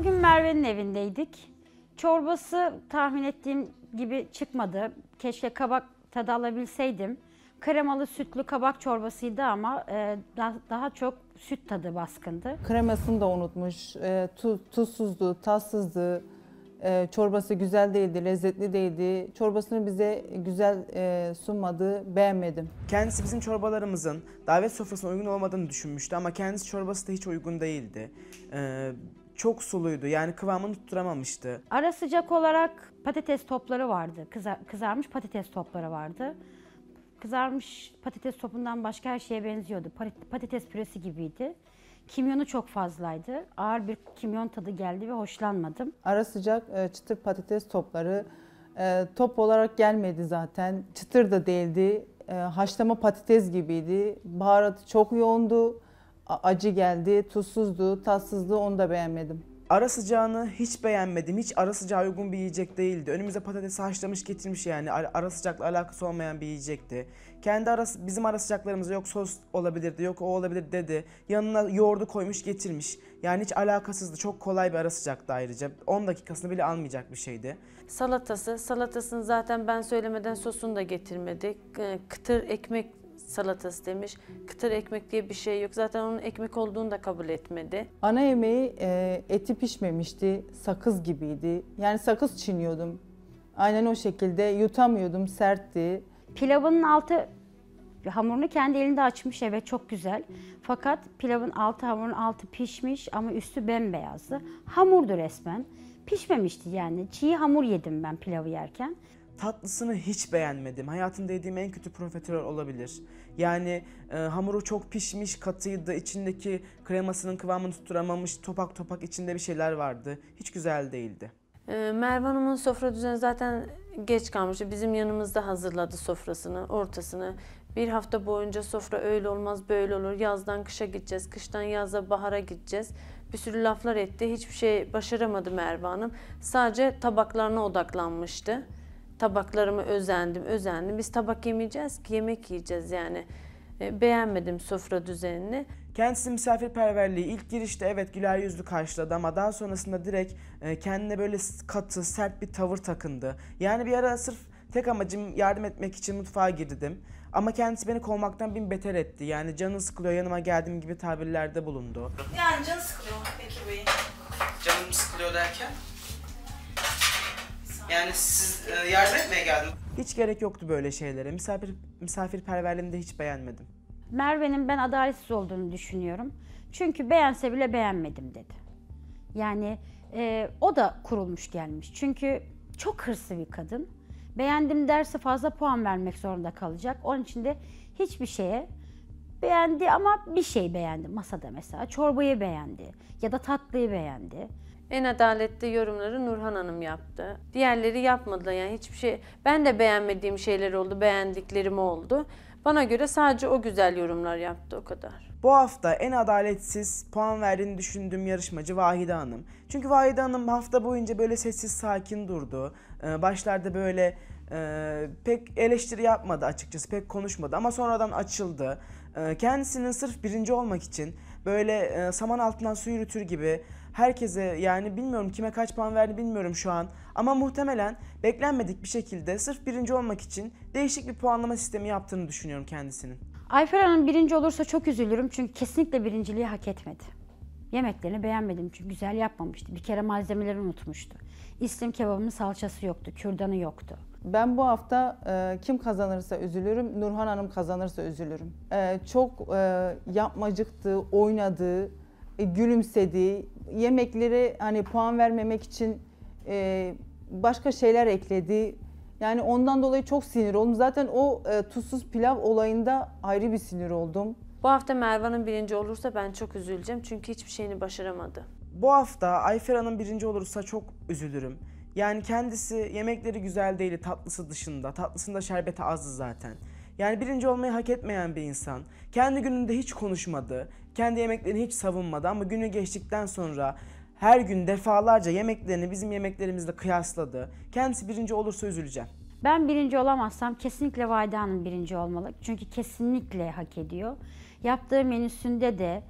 Bugün Merve'nin evindeydik. Çorbası tahmin ettiğim gibi çıkmadı. Keşke kabak tadı alabilseydim. Kremalı sütlü kabak çorbasıydı ama e, daha, daha çok süt tadı baskındı. Kremasını da unutmuş. E, tu, tuzsuzdu, tatsızdı. E, çorbası güzel değildi, lezzetli değildi. Çorbasını bize güzel e, sunmadı, beğenmedim. Kendisi bizim çorbalarımızın davet sofrasına uygun olmadığını düşünmüştü ama kendisi çorbası da hiç uygun değildi. E, çok suluydu. Yani kıvamını tutturamamıştı. Ara sıcak olarak patates topları vardı. Kızar, kızarmış patates topları vardı. Kızarmış patates topundan başka her şeye benziyordu. Patates püresi gibiydi. Kimyonu çok fazlaydı. Ağır bir kimyon tadı geldi ve hoşlanmadım. Ara sıcak e, çıtır patates topları e, top olarak gelmedi zaten. Çıtır da değildi. E, haşlama patates gibiydi. Baharatı çok yoğundu acı geldi, tuzsuzdu, tatsızdı onu da beğenmedim. Ara sıcağını hiç beğenmedim. Hiç ara sıcağı uygun bir yiyecek değildi. Önümüze patates haşlamış getirmiş yani. Ara, sıcakla alakası olmayan bir yiyecekti. Kendi arası, bizim ara sıcaklarımız yok sos olabilirdi, yok o olabilir dedi. Yanına yoğurdu koymuş getirmiş. Yani hiç alakasızdı. Çok kolay bir ara sıcaktı ayrıca. 10 dakikasını bile almayacak bir şeydi. Salatası. Salatasını zaten ben söylemeden sosunu da getirmedik. Ee, kıtır ekmek salatası demiş. Kıtır ekmek diye bir şey yok. Zaten onun ekmek olduğunu da kabul etmedi. Ana yemeği e, eti pişmemişti. Sakız gibiydi. Yani sakız çiğniyordum. Aynen o şekilde yutamıyordum. Sertti. Pilavın altı hamurunu kendi elinde açmış evet çok güzel. Fakat pilavın altı hamurun altı pişmiş ama üstü bembeyazdı. Hamurdu resmen. Pişmemişti yani. Çiğ hamur yedim ben pilavı yerken. Tatlısını hiç beğenmedim. Hayatımda yediğim en kötü profiterol olabilir. Yani e, hamuru çok pişmiş, katıydı. içindeki kremasının kıvamını tutturamamış, topak topak içinde bir şeyler vardı. Hiç güzel değildi. E, Merve Hanım'ın sofra düzeni zaten geç kalmıştı. Bizim yanımızda hazırladı sofrasını, ortasını. Bir hafta boyunca sofra öyle olmaz böyle olur. Yazdan kışa gideceğiz, kıştan yaza bahara gideceğiz. Bir sürü laflar etti. Hiçbir şey başaramadı Merve Hanım. Sadece tabaklarına odaklanmıştı tabaklarımı özendim, özendim. Biz tabak yemeyeceğiz ki yemek yiyeceğiz yani. E, beğenmedim sofra düzenini. Kendisi misafirperverliği ilk girişte evet güler yüzlü karşıladı ama daha sonrasında direkt e, kendine böyle katı, sert bir tavır takındı. Yani bir ara sırf tek amacım yardım etmek için mutfağa girdim. Ama kendisi beni kovmaktan bin beter etti. Yani canı sıkılıyor yanıma geldiğim gibi tabirlerde bulundu. Yani canı sıkılıyor peki bey. Canım sıkılıyor derken? Yani siz e, yardım etmeye geldim. Hiç gerek yoktu böyle şeylere. Misafir misafirperverliğimi de hiç beğenmedim. Merve'nin ben adaletsiz olduğunu düşünüyorum. Çünkü beğense bile beğenmedim dedi. Yani e, o da kurulmuş gelmiş. Çünkü çok hırslı bir kadın. Beğendim derse fazla puan vermek zorunda kalacak. Onun için de hiçbir şeye beğendi ama bir şey beğendi. Masada mesela çorbayı beğendi ya da tatlıyı beğendi. En adaletli yorumları Nurhan Hanım yaptı. Diğerleri yapmadı yani hiçbir şey. Ben de beğenmediğim şeyler oldu, beğendiklerim oldu. Bana göre sadece o güzel yorumlar yaptı o kadar. Bu hafta en adaletsiz puan verdiğini düşündüğüm yarışmacı Vahide Hanım. Çünkü Vahide Hanım hafta boyunca böyle sessiz sakin durdu. Ee, başlarda böyle e, pek eleştiri yapmadı açıkçası, pek konuşmadı ama sonradan açıldı. Ee, kendisinin sırf birinci olmak için Böyle e, saman altından su yürütür gibi herkese yani bilmiyorum kime kaç puan verdi bilmiyorum şu an. Ama muhtemelen beklenmedik bir şekilde sırf birinci olmak için değişik bir puanlama sistemi yaptığını düşünüyorum kendisinin. Ayfer Hanım birinci olursa çok üzülürüm çünkü kesinlikle birinciliği hak etmedi. Yemeklerini beğenmedim çünkü güzel yapmamıştı. Bir kere malzemeleri unutmuştu. İslim kebabının salçası yoktu, kürdanı yoktu. Ben bu hafta e, kim kazanırsa üzülürüm, Nurhan Hanım kazanırsa üzülürüm. E, çok e, yapmacıktı, oynadı, e, gülümsediği, yemekleri hani puan vermemek için e, başka şeyler ekledi. yani ondan dolayı çok sinir oldum. Zaten o e, tuzsuz pilav olayında ayrı bir sinir oldum. Bu hafta Mervan'ın birinci olursa ben çok üzüleceğim çünkü hiçbir şeyini başaramadı. Bu hafta Ayfer Hanım birinci olursa çok üzülürüm. Yani kendisi yemekleri güzel değil tatlısı dışında. Tatlısında şerbeti azdı zaten. Yani birinci olmayı hak etmeyen bir insan. Kendi gününde hiç konuşmadı. Kendi yemeklerini hiç savunmadı ama günü geçtikten sonra her gün defalarca yemeklerini bizim yemeklerimizle kıyasladı. Kendisi birinci olursa üzüleceğim. Ben birinci olamazsam kesinlikle Vade Hanım birinci olmalı. Çünkü kesinlikle hak ediyor. Yaptığı menüsünde de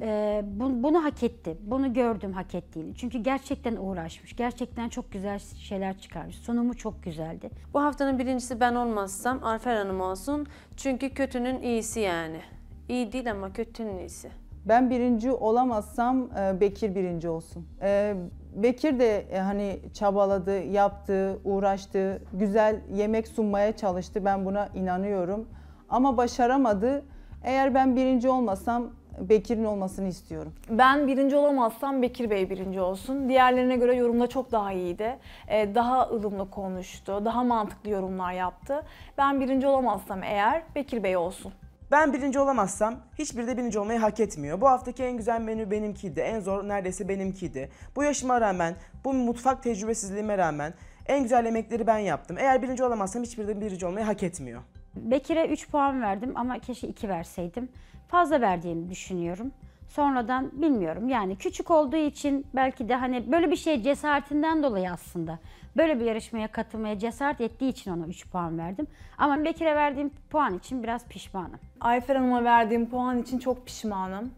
e, bu, bunu hak etti. Bunu gördüm hak ettiğini. Çünkü gerçekten uğraşmış. Gerçekten çok güzel şeyler çıkarmış. Sunumu çok güzeldi. Bu haftanın birincisi ben olmazsam Arfer Hanım olsun. Çünkü kötünün iyisi yani. İyi değil ama kötünün iyisi. Ben birinci olamazsam e, Bekir birinci olsun. E, Bekir de e, hani çabaladı, yaptı, uğraştı, güzel yemek sunmaya çalıştı. Ben buna inanıyorum. Ama başaramadı. Eğer ben birinci olmasam Bekir'in olmasını istiyorum. Ben birinci olamazsam Bekir Bey birinci olsun. Diğerlerine göre yorumda çok daha iyiydi. Ee, daha ılımlı konuştu, daha mantıklı yorumlar yaptı. Ben birinci olamazsam eğer Bekir Bey olsun. Ben birinci olamazsam hiçbir de birinci olmayı hak etmiyor. Bu haftaki en güzel menü benimkiydi. En zor neredeyse benimkiydi. Bu yaşıma rağmen, bu mutfak tecrübesizliğime rağmen en güzel yemekleri ben yaptım. Eğer birinci olamazsam hiçbir de birinci olmayı hak etmiyor. Bekir'e 3 puan verdim ama keşke 2 verseydim. Fazla verdiğimi düşünüyorum. Sonradan bilmiyorum yani küçük olduğu için belki de hani böyle bir şey cesaretinden dolayı aslında böyle bir yarışmaya katılmaya cesaret ettiği için ona 3 puan verdim. Ama Bekir'e verdiğim puan için biraz pişmanım. Ayfer Hanım'a verdiğim puan için çok pişmanım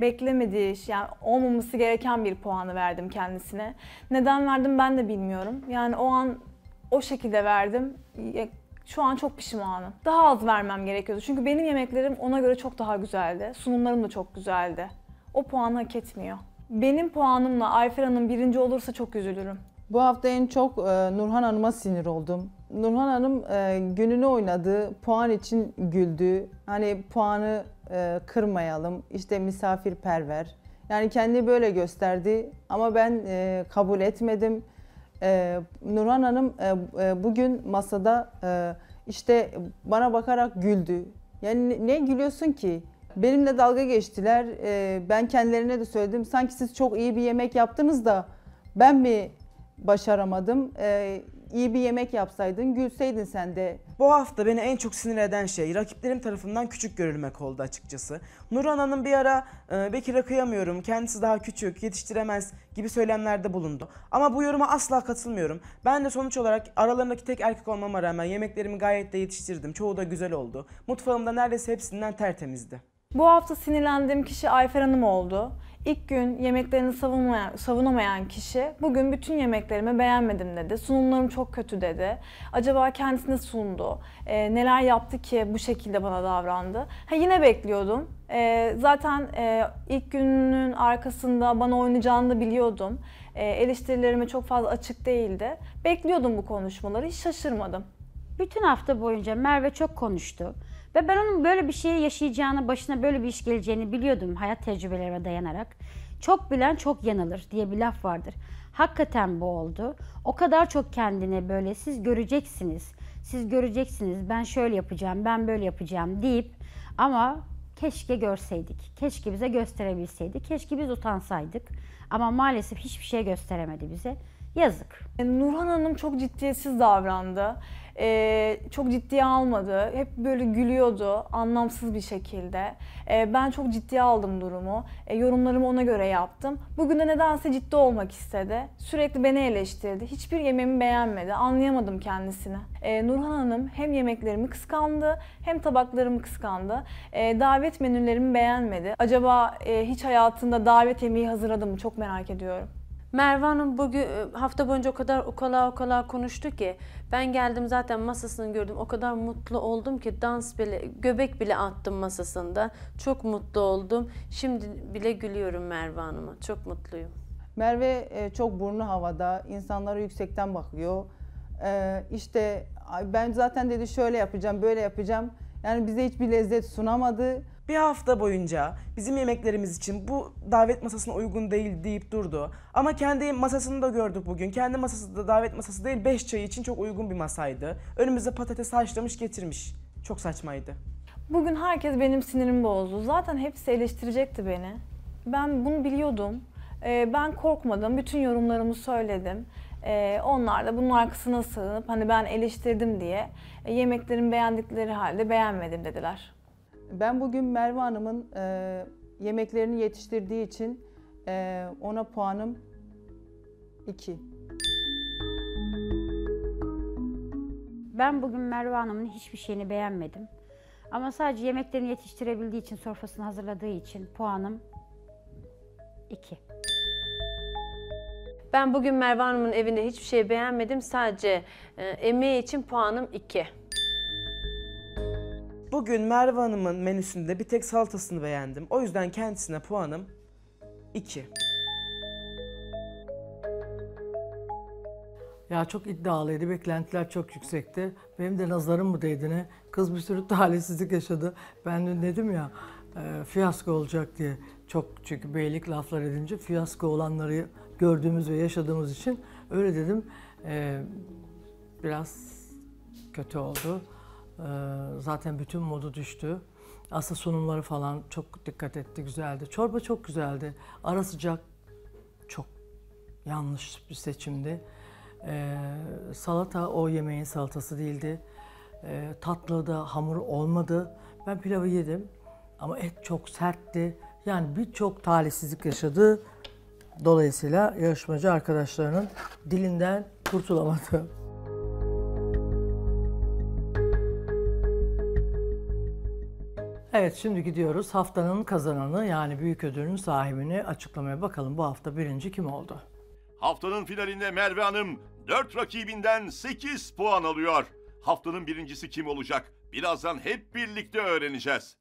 beklemediği, yani olmaması gereken bir puanı verdim kendisine. Neden verdim ben de bilmiyorum. Yani o an o şekilde verdim. Şu an çok pişmanım. Daha az vermem gerekiyordu. Çünkü benim yemeklerim ona göre çok daha güzeldi. Sunumlarım da çok güzeldi. O puanı hak etmiyor. Benim puanımla Ayfer Hanım birinci olursa çok üzülürüm. Bu hafta en çok e, Nurhan Hanım'a sinir oldum. Nurhan Hanım e, gününü oynadı, puan için güldü. Hani puanı e, kırmayalım, işte misafirperver. Yani kendini böyle gösterdi ama ben e, kabul etmedim. Ee, Nurhan Hanım e, e, bugün masada e, işte bana bakarak güldü. Yani ne, ne gülüyorsun ki? Benimle dalga geçtiler. E, ben kendilerine de söyledim. Sanki siz çok iyi bir yemek yaptınız da ben mi başaramadım? E, iyi bir yemek yapsaydın, gülseydin sen de. Bu hafta beni en çok sinir eden şey rakiplerim tarafından küçük görülmek oldu açıkçası. Nurhan Hanım bir ara e, Bekir'e kıyamıyorum, kendisi daha küçük, yetiştiremez gibi söylemlerde bulundu. Ama bu yoruma asla katılmıyorum. Ben de sonuç olarak aralarındaki tek erkek olmama rağmen yemeklerimi gayet de yetiştirdim. Çoğu da güzel oldu. Mutfağımda neredeyse hepsinden tertemizdi. Bu hafta sinirlendiğim kişi Ayfer Hanım oldu. İlk gün yemeklerini savunmayan, savunamayan kişi bugün bütün yemeklerimi beğenmedim dedi. Sunumlarım çok kötü dedi. Acaba kendisine sundu. E, neler yaptı ki bu şekilde bana davrandı. Ha, yine bekliyordum. E, zaten e, ilk günün arkasında bana oynayacağını da biliyordum. E, eleştirilerime çok fazla açık değildi. Bekliyordum bu konuşmaları. Hiç şaşırmadım. Bütün hafta boyunca Merve çok konuştu. Ve ben onun böyle bir şeyi yaşayacağını, başına böyle bir iş geleceğini biliyordum hayat tecrübelerime dayanarak. Çok bilen çok yanılır diye bir laf vardır. Hakikaten bu oldu. O kadar çok kendine böyle siz göreceksiniz, siz göreceksiniz, ben şöyle yapacağım, ben böyle yapacağım deyip ama keşke görseydik, keşke bize gösterebilseydi, keşke biz utansaydık. Ama maalesef hiçbir şey gösteremedi bize. Yazık. E, Nurhan Hanım çok ciddiyetsiz davrandı. Ee, çok ciddiye almadı. Hep böyle gülüyordu anlamsız bir şekilde. Ee, ben çok ciddiye aldım durumu. Ee, yorumlarımı ona göre yaptım. Bugün de nedense ciddi olmak istedi. Sürekli beni eleştirdi. Hiçbir yemeğimi beğenmedi. Anlayamadım kendisini. Ee, Nurhan Hanım hem yemeklerimi kıskandı hem tabaklarımı kıskandı. Ee, davet menülerimi beğenmedi. Acaba e, hiç hayatında davet yemeği hazırladı mı? Çok merak ediyorum. Merve Hanım bugün e, hafta boyunca o kadar ukala ukala konuştu ki ben geldim zaten masasını gördüm o kadar mutlu oldum ki dans bile göbek bile attım masasında çok mutlu oldum şimdi bile gülüyorum Merve Hanım'a çok mutluyum. Merve e, çok burnu havada insanlara yüksekten bakıyor e, işte ben zaten dedi şöyle yapacağım böyle yapacağım yani bize hiçbir lezzet sunamadı bir hafta boyunca bizim yemeklerimiz için bu davet masasına uygun değil deyip durdu. Ama kendi masasını da gördük bugün. Kendi masası da davet masası değil 5 çayı için çok uygun bir masaydı. Önümüze patates haşlamış getirmiş. Çok saçmaydı. Bugün herkes benim sinirim bozdu. Zaten hepsi eleştirecekti beni. Ben bunu biliyordum. Ee, ben korkmadım. Bütün yorumlarımı söyledim. Ee, onlar da bunun arkasına sığınıp hani ben eleştirdim diye e, yemeklerin beğendikleri halde beğenmedim dediler. Ben bugün Merve Hanım'ın e, yemeklerini yetiştirdiği için e, ona puanım 2. Ben bugün Merve Hanım'ın hiçbir şeyini beğenmedim. Ama sadece yemeklerini yetiştirebildiği için, sofrasını hazırladığı için puanım 2. Ben bugün Merve Hanım'ın evinde hiçbir şey beğenmedim. Sadece e, emeği için puanım 2. Bugün Merve Hanım'ın menüsünde bir tek salatasını beğendim. O yüzden kendisine puanım 2. Ya çok iddialıydı, beklentiler çok yüksekti. Benim de nazarım bu değdi Kız bir sürü talihsizlik yaşadı. Ben de dedim ya, e, fiyasko olacak diye. Çok çünkü beylik laflar edince fiyasko olanları gördüğümüz ve yaşadığımız için öyle dedim. E, biraz kötü oldu. Ee, zaten bütün modu düştü. Asıl sunumları falan çok dikkat etti, güzeldi. Çorba çok güzeldi. Ara sıcak çok yanlış bir seçimdi. Ee, salata o yemeğin salatası değildi. Ee, tatlı da hamur olmadı. Ben pilavı yedim ama et çok sertti. Yani birçok talihsizlik yaşadı. Dolayısıyla yarışmacı arkadaşlarının dilinden kurtulamadı. Evet şimdi gidiyoruz haftanın kazananı yani büyük ödülün sahibini açıklamaya bakalım bu hafta birinci kim oldu? Haftanın finalinde Merve Hanım 4 rakibinden 8 puan alıyor. Haftanın birincisi kim olacak? Birazdan hep birlikte öğreneceğiz.